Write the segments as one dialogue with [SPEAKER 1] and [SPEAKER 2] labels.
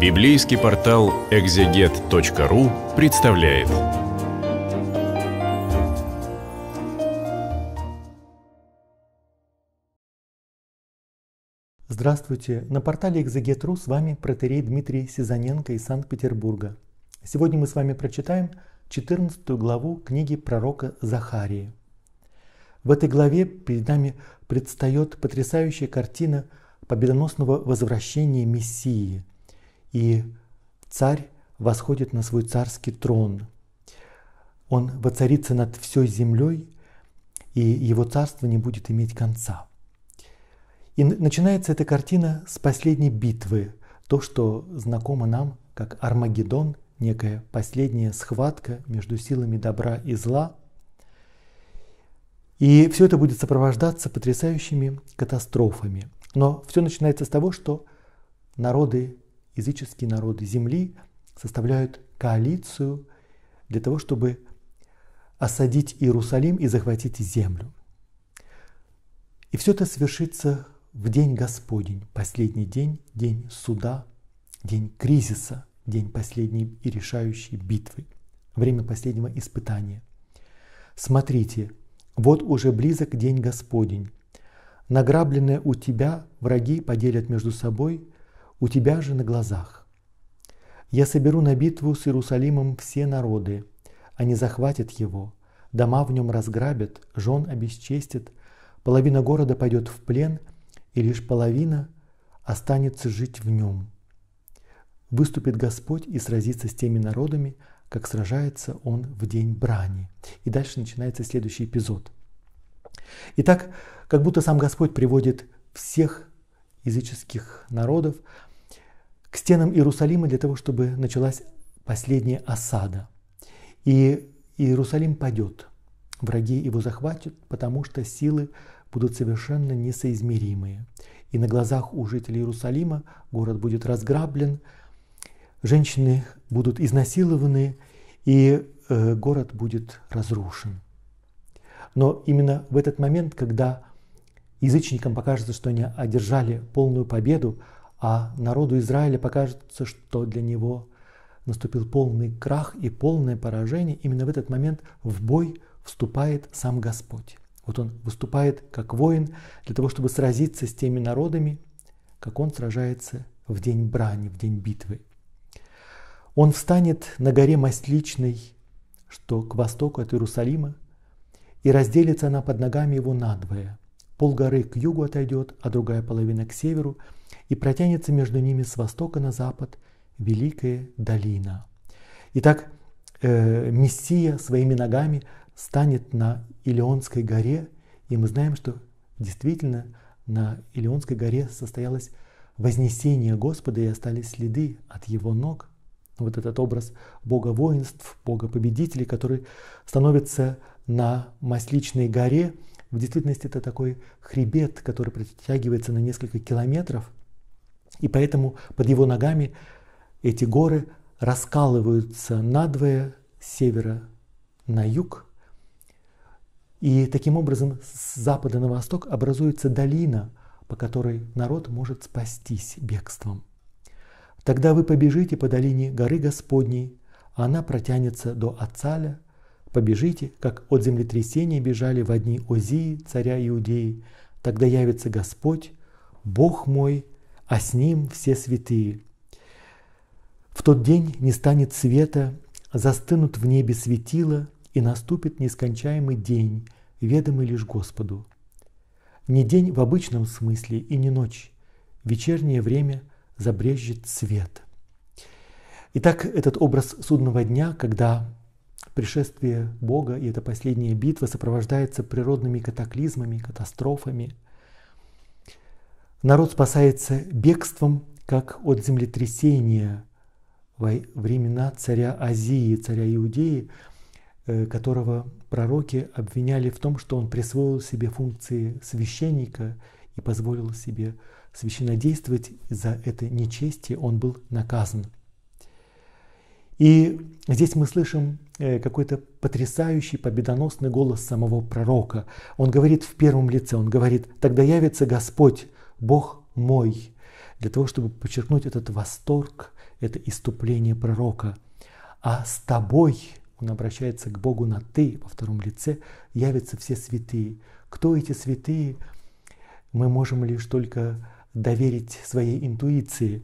[SPEAKER 1] Библейский портал экзегет.ру представляет. Здравствуйте! На портале экзегет.ру с вами протерей Дмитрий Сизаненко из Санкт-Петербурга. Сегодня мы с вами прочитаем 14 главу книги пророка Захарии. В этой главе перед нами предстает потрясающая картина победоносного возвращения Мессии – и царь восходит на свой царский трон. Он воцарится над всей землей, и его царство не будет иметь конца. И начинается эта картина с последней битвы, то, что знакомо нам как Армагеддон, некая последняя схватка между силами добра и зла. И все это будет сопровождаться потрясающими катастрофами. Но все начинается с того, что народы языческие народы Земли составляют коалицию для того, чтобы осадить Иерусалим и захватить землю. И все это свершится в день Господень, последний день, день суда, день кризиса, день последней и решающей битвы, время последнего испытания. Смотрите, вот уже близок день Господень. Награбленное у тебя враги поделят между собой – у тебя же на глазах. Я соберу на битву с Иерусалимом все народы. Они захватят его, дома в нем разграбят, жен обесчестят, половина города пойдет в плен, и лишь половина останется жить в нем. Выступит Господь и сразится с теми народами, как сражается он в день брани. И дальше начинается следующий эпизод. Итак, как будто сам Господь приводит всех языческих народов к стенам Иерусалима для того, чтобы началась последняя осада. И Иерусалим падет, враги его захватят, потому что силы будут совершенно несоизмеримые. И на глазах у жителей Иерусалима город будет разграблен, женщины будут изнасилованы, и э, город будет разрушен. Но именно в этот момент, когда язычникам покажется, что они одержали полную победу, а народу Израиля покажется, что для него наступил полный крах и полное поражение, именно в этот момент в бой вступает сам Господь. Вот он выступает как воин для того, чтобы сразиться с теми народами, как он сражается в день брани, в день битвы. Он встанет на горе Масличной, что к востоку от Иерусалима, и разделится она под ногами его надвое. Пол горы к югу отойдет, а другая половина к северу – и протянется между ними с востока на запад Великая долина. Итак, э, Мессия своими ногами станет на Илионской горе, и мы знаем, что действительно на Илионской горе состоялось вознесение Господа, и остались следы от его ног. Вот этот образ Бога воинств, Бога победителей, который становится на Масличной горе. В действительности это такой хребет, который протягивается на несколько километров – и поэтому под его ногами эти горы раскалываются надвое с севера на юг. И таким образом с запада на восток образуется долина, по которой народ может спастись бегством. Тогда вы побежите по долине горы Господней, а она протянется до Ацаля. Побежите, как от землетрясения бежали в одни Озии, царя Иудеи. Тогда явится Господь, Бог мой, а с ним все святые. В тот день не станет света, застынут в небе светила, и наступит нескончаемый день, ведомый лишь Господу. Не день в обычном смысле и не ночь. вечернее время забрежет свет. Итак, этот образ судного дня, когда пришествие Бога и эта последняя битва сопровождается природными катаклизмами, катастрофами – Народ спасается бегством, как от землетрясения во времена царя Азии, царя Иудеи, э, которого пророки обвиняли в том, что он присвоил себе функции священника и позволил себе священнодействовать. За это нечестие он был наказан. И здесь мы слышим э, какой-то потрясающий, победоносный голос самого пророка. Он говорит в первом лице, он говорит, «Тогда явится Господь, Бог мой, для того, чтобы подчеркнуть этот восторг, это иступление пророка. А с тобой, он обращается к Богу на «ты» во втором лице, явятся все святые. Кто эти святые? Мы можем лишь только доверить своей интуиции.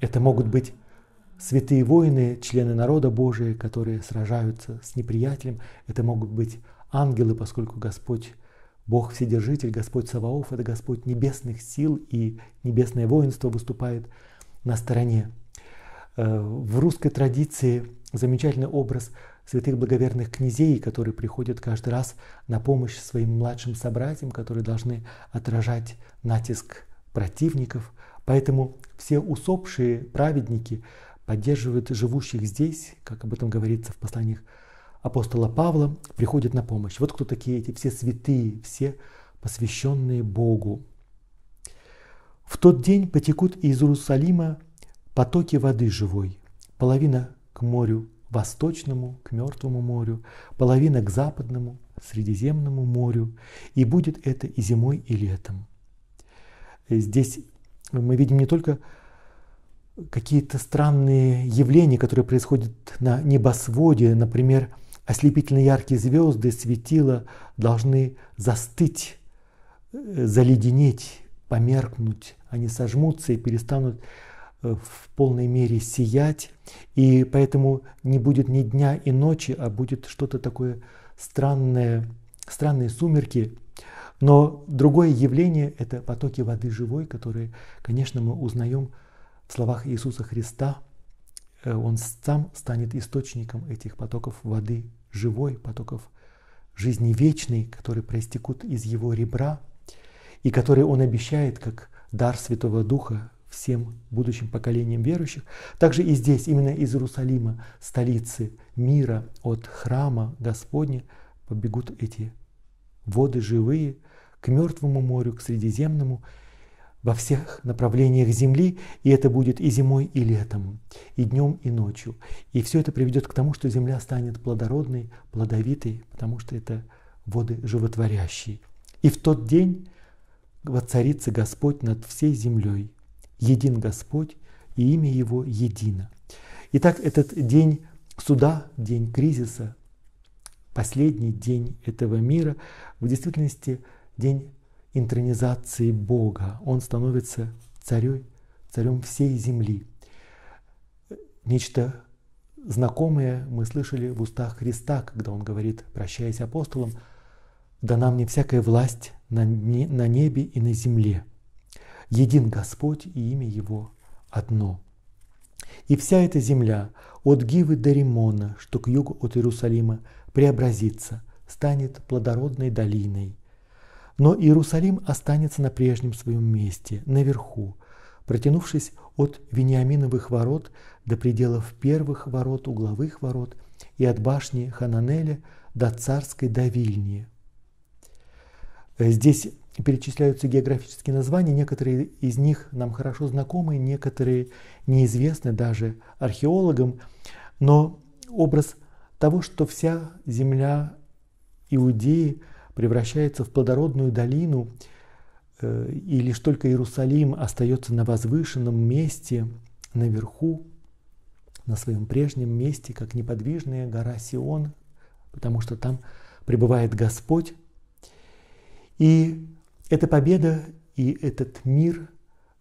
[SPEAKER 1] Это могут быть святые воины, члены народа Божия, которые сражаются с неприятелем. Это могут быть ангелы, поскольку Господь Бог Вседержитель, Господь Саваоф, это Господь небесных сил, и небесное воинство выступает на стороне. Э, в русской традиции замечательный образ святых благоверных князей, которые приходят каждый раз на помощь своим младшим собратьям, которые должны отражать натиск противников. Поэтому все усопшие праведники поддерживают живущих здесь, как об этом говорится в посланиях апостола Павла приходит на помощь. Вот кто такие эти все святые, все посвященные Богу. В тот день потекут из Иерусалима потоки воды живой, половина к морю восточному, к мертвому морю, половина к западному, Средиземному морю, и будет это и зимой, и летом. Э, здесь мы видим не только какие-то странные явления, которые происходят на небосводе, например, Ослепительно яркие звезды светила должны застыть, э, заледенеть, померкнуть. Они сожмутся и перестанут э, в полной мере сиять, и поэтому не будет ни дня и ночи, а будет что-то такое странное, странные сумерки. Но другое явление – это потоки воды живой, которые, конечно, мы узнаем в словах Иисуса Христа – Э, он сам станет источником этих потоков воды живой, потоков жизни вечной, которые проистекут из его ребра и которые он обещает как дар Святого Духа всем будущим поколениям верующих. Также и здесь, именно из Иерусалима, столицы мира, от храма Господня, побегут эти воды живые к Мертвому морю, к Средиземному, во всех направлениях Земли, и это будет и зимой, и летом, и днем, и ночью. И все это приведет к тому, что Земля станет плодородной, плодовитой, потому что это воды животворящие. И в тот день воцарится Господь над всей землей. Един Господь, и имя Его едино. Итак, этот день суда, день кризиса, последний день этого мира, в действительности день интронизации Бога. Он становится царем, царем всей земли. Нечто знакомое мы слышали в устах Христа, когда он говорит, прощаясь апостолам, «Дана мне всякая власть на, не, на небе и на земле. Един Господь, и имя Его одно». И вся эта земля от Гивы до Римона, что к югу от Иерусалима, преобразится, станет плодородной долиной – но Иерусалим останется на прежнем своем месте, наверху, протянувшись от Вениаминовых ворот до пределов первых ворот, угловых ворот и от башни Хананеля до царской давильни. Э, здесь перечисляются географические названия, некоторые из них нам хорошо знакомы, некоторые неизвестны даже археологам, но образ того, что вся земля Иудеи – превращается в плодородную долину, э, и лишь только Иерусалим остается на возвышенном месте, наверху, на своем прежнем месте, как неподвижная гора Сион, потому что там пребывает Господь. И эта победа и этот мир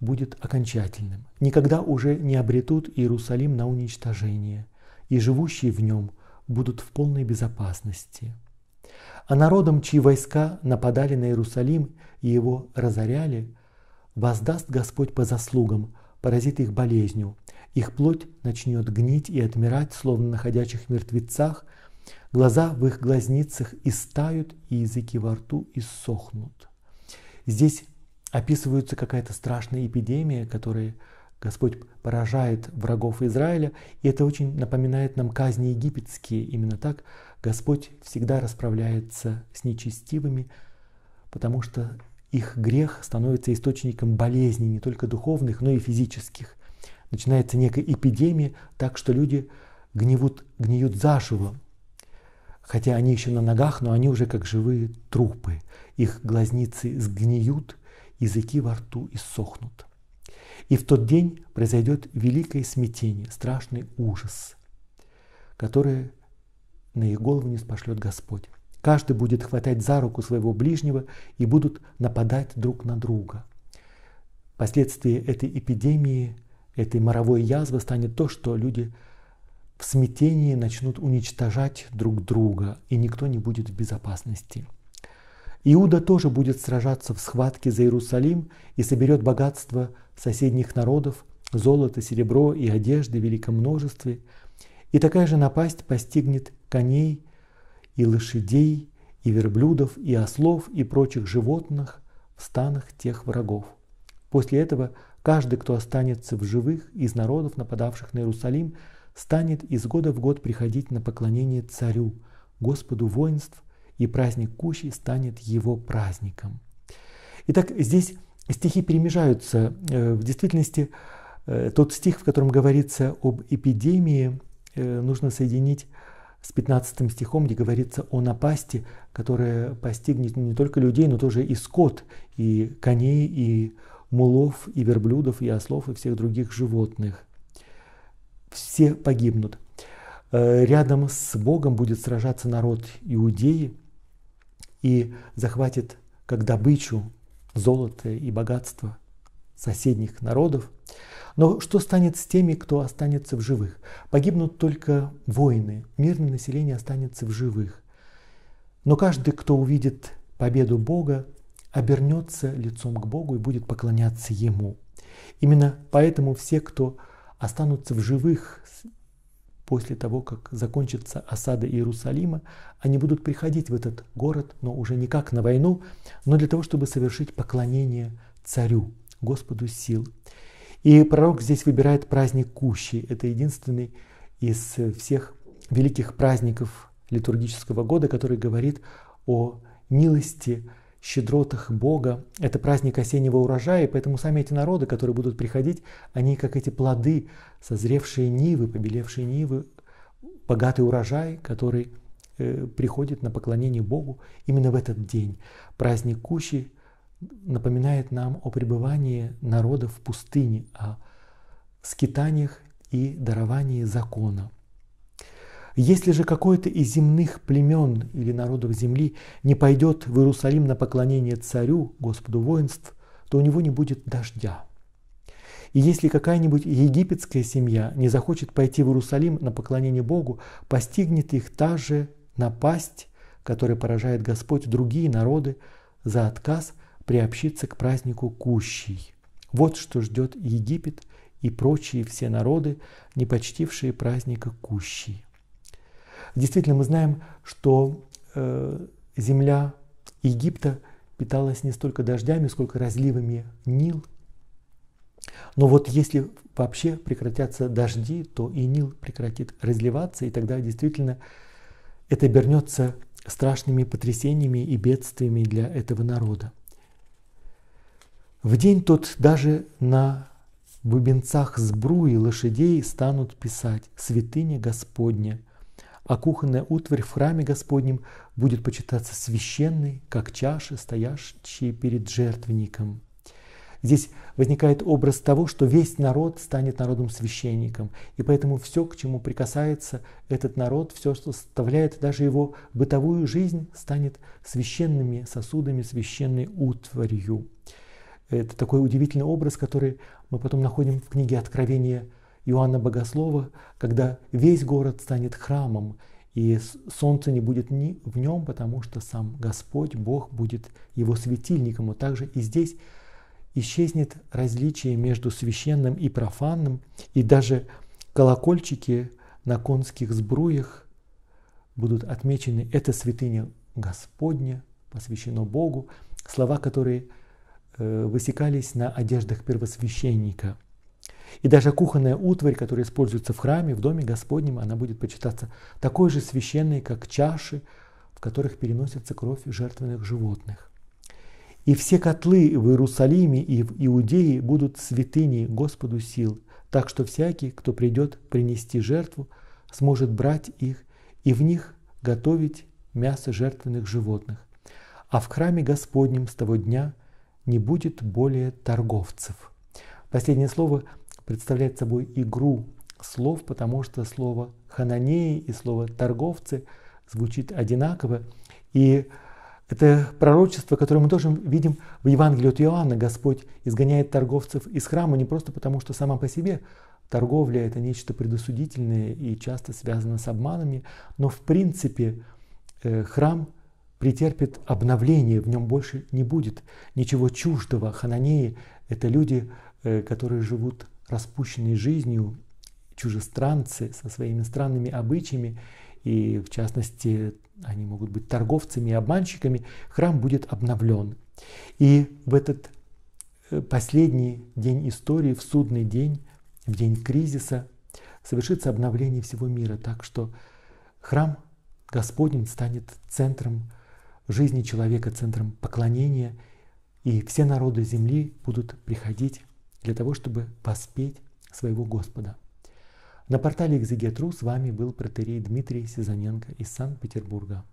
[SPEAKER 1] будет окончательным. Никогда уже не обретут Иерусалим на уничтожение, и живущие в нем будут в полной безопасности а народом, чьи войска нападали на Иерусалим и его разоряли, воздаст Господь по заслугам, поразит их болезнью. Их плоть начнет гнить и отмирать, словно находящих мертвецах, глаза в их глазницах истают, и языки во рту иссохнут. Здесь описывается какая-то страшная эпидемия, которая Господь поражает врагов Израиля, и это очень напоминает нам казни египетские, именно так – Господь всегда расправляется с нечестивыми, потому что их грех становится источником болезней не только духовных, но и физических. Начинается некая эпидемия, так что люди гниют, гниют заживо, хотя они еще на ногах, но они уже как живые трупы. Их глазницы сгниют, языки во рту иссохнут. И в тот день произойдет великое смятение, страшный ужас, которое на их голову не спошлет Господь. Каждый будет хватать за руку своего ближнего и будут нападать друг на друга. Последствия этой эпидемии, этой моровой язвы станет то, что люди в смятении начнут уничтожать друг друга, и никто не будет в безопасности. Иуда тоже будет сражаться в схватке за Иерусалим и соберет богатство соседних народов, золото, серебро и одежды в великом множестве. И такая же напасть постигнет коней и лошадей, и верблюдов, и ослов, и прочих животных в станах тех врагов. После этого каждый, кто останется в живых из народов, нападавших на Иерусалим, станет из года в год приходить на поклонение царю, Господу воинств, и праздник Кущи станет его праздником. Итак, здесь стихи перемежаются. Э, в действительности, э, тот стих, в котором говорится об эпидемии, э, нужно соединить с 15 стихом, где говорится о напасти, которая постигнет не только людей, но тоже и скот, и коней, и мулов, и верблюдов, и ослов, и всех других животных. Все погибнут. Э, рядом с Богом будет сражаться народ Иудеи и захватит как добычу золото и богатство соседних народов – но что станет с теми, кто останется в живых? Погибнут только воины, мирное население останется в живых. Но каждый, кто увидит победу Бога, обернется лицом к Богу и будет поклоняться Ему. Именно поэтому все, кто останутся в живых после того, как закончится осада Иерусалима, они будут приходить в этот город, но уже не как на войну, но для того, чтобы совершить поклонение царю, Господу сил. И пророк здесь выбирает праздник Кущи. Это единственный из э, всех великих праздников литургического года, который говорит о милости, щедротах Бога. Это праздник осеннего урожая, и поэтому сами эти народы, которые будут приходить, они как эти плоды, созревшие нивы, побелевшие нивы, богатый урожай, который э, приходит на поклонение Богу именно в этот день. Праздник Кущи напоминает нам о пребывании народа в пустыне, о скитаниях и даровании закона. Если же какой-то из земных племен или народов земли не пойдет в Иерусалим на поклонение царю, Господу воинств, то у него не будет дождя. И если какая-нибудь египетская семья не захочет пойти в Иерусалим на поклонение Богу, постигнет их та же напасть, которая поражает Господь другие народы за отказ приобщиться к празднику Кущей. Вот что ждет Египет и прочие все народы, не почтившие праздника Кущей. Действительно, мы знаем, что э, земля Египта питалась не столько дождями, сколько разливами Нил. Но вот если вообще прекратятся дожди, то и Нил прекратит разливаться, и тогда действительно это обернется страшными потрясениями и бедствиями для этого народа. В день тот даже на бубенцах сбруи лошадей станут писать «Святыня Господня», а кухонная утварь в храме Господнем будет почитаться священной, как чаши, стоящие перед жертвенником. Здесь возникает образ того, что весь народ станет народом-священником, и поэтому все, к чему прикасается этот народ, все, что составляет даже его бытовую жизнь, станет священными сосудами, священной утварью. Это такой удивительный образ, который мы потом находим в книге Откровения Иоанна Богослова, когда весь город станет храмом, и солнце не будет ни в нем, потому что сам Господь, Бог будет его светильником. Вот также и здесь исчезнет различие между священным и профанным, и даже колокольчики на конских сбруях будут отмечены «это святыня Господня, посвящено Богу», слова, которые Э, высекались на одеждах первосвященника. И даже кухонная утварь, которая используется в храме, в доме Господнем, она будет почитаться такой же священной, как чаши, в которых переносится кровь жертвенных животных. И все котлы в Иерусалиме и в Иудее будут святыней Господу сил, так что всякий, кто придет принести жертву, сможет брать их и в них готовить мясо жертвенных животных. А в храме Господнем с того дня – не будет более торговцев. Последнее слово представляет собой игру слов, потому что слово «хананеи» и слово «торговцы» звучит одинаково. И это пророчество, которое мы тоже видим в Евангелии от Иоанна. Господь изгоняет торговцев из храма не просто потому, что сама по себе торговля – это нечто предосудительное и часто связано с обманами, но в принципе э, храм – претерпит обновление, в нем больше не будет ничего чуждого. Хананеи – это люди, э, которые живут распущенной жизнью, чужестранцы со своими странными обычаями, и в частности они могут быть торговцами и обманщиками, храм будет обновлен. И в этот э, последний день истории, в судный день, в день кризиса, совершится обновление всего мира, так что храм Господень станет центром жизни человека центром поклонения, и все народы земли будут приходить для того, чтобы воспеть своего Господа. На портале «Экзегетру» с вами был протерей Дмитрий Сезоненко из Санкт-Петербурга.